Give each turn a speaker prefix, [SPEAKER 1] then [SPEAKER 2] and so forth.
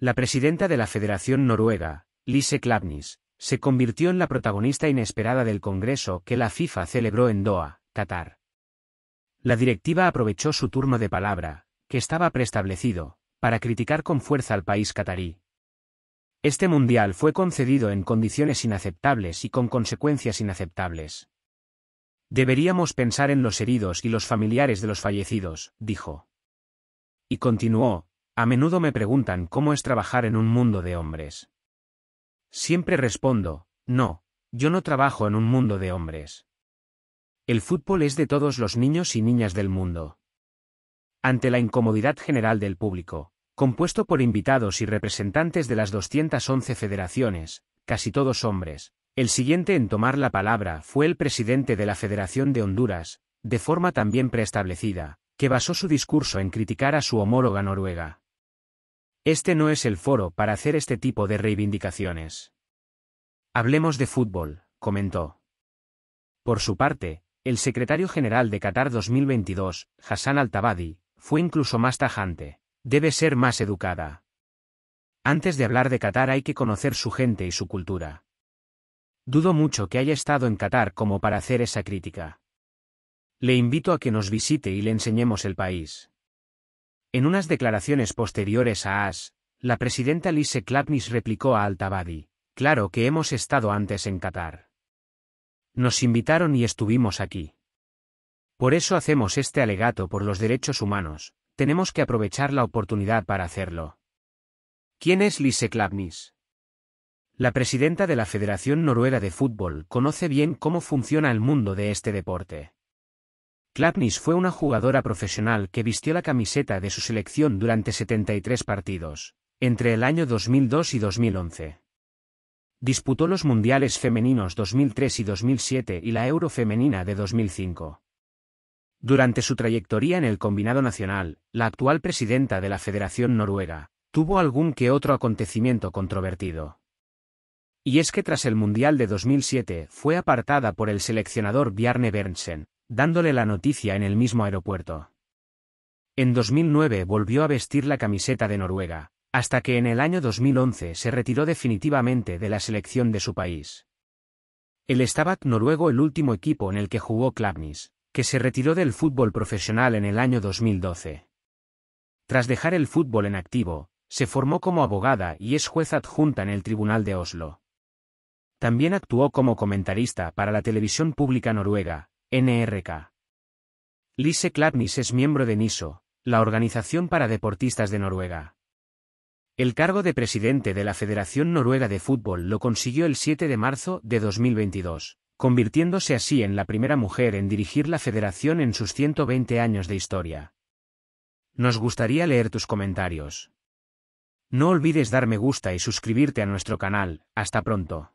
[SPEAKER 1] La presidenta de la Federación Noruega, Lise Klapnis, se convirtió en la protagonista inesperada del Congreso que la FIFA celebró en Doha, Qatar. La directiva aprovechó su turno de palabra, que estaba preestablecido, para criticar con fuerza al país catarí. Este mundial fue concedido en condiciones inaceptables y con consecuencias inaceptables. Deberíamos pensar en los heridos y los familiares de los fallecidos, dijo. Y continuó, a menudo me preguntan cómo es trabajar en un mundo de hombres. Siempre respondo, no, yo no trabajo en un mundo de hombres. El fútbol es de todos los niños y niñas del mundo. Ante la incomodidad general del público, compuesto por invitados y representantes de las 211 federaciones, casi todos hombres, el siguiente en tomar la palabra fue el presidente de la Federación de Honduras, de forma también preestablecida, que basó su discurso en criticar a su homóloga noruega. Este no es el foro para hacer este tipo de reivindicaciones. Hablemos de fútbol, comentó. Por su parte, el secretario general de Qatar 2022, Hassan Al-Tabadi, fue incluso más tajante. Debe ser más educada. Antes de hablar de Qatar hay que conocer su gente y su cultura. Dudo mucho que haya estado en Qatar como para hacer esa crítica. Le invito a que nos visite y le enseñemos el país. En unas declaraciones posteriores a AS, la presidenta Lise Klapnis replicó a Altabadi, claro que hemos estado antes en Qatar. Nos invitaron y estuvimos aquí. Por eso hacemos este alegato por los derechos humanos, tenemos que aprovechar la oportunidad para hacerlo. ¿Quién es Lise Klapnis? La presidenta de la Federación Noruega de Fútbol conoce bien cómo funciona el mundo de este deporte. Klapnis fue una jugadora profesional que vistió la camiseta de su selección durante 73 partidos, entre el año 2002 y 2011. Disputó los Mundiales Femeninos 2003 y 2007 y la Euro Femenina de 2005. Durante su trayectoria en el combinado nacional, la actual presidenta de la Federación Noruega, tuvo algún que otro acontecimiento controvertido. Y es que tras el Mundial de 2007 fue apartada por el seleccionador Bjarne Bernsen dándole la noticia en el mismo aeropuerto. En 2009 volvió a vestir la camiseta de Noruega, hasta que en el año 2011 se retiró definitivamente de la selección de su país. El Stabak noruego el último equipo en el que jugó Klavnis, que se retiró del fútbol profesional en el año 2012. Tras dejar el fútbol en activo, se formó como abogada y es juez adjunta en el Tribunal de Oslo. También actuó como comentarista para la televisión pública noruega, NRK. Lise Klapnis es miembro de NISO, la organización para deportistas de Noruega. El cargo de presidente de la Federación Noruega de Fútbol lo consiguió el 7 de marzo de 2022, convirtiéndose así en la primera mujer en dirigir la federación en sus 120 años de historia. Nos gustaría leer tus comentarios. No olvides dar me gusta y suscribirte a nuestro canal. Hasta pronto.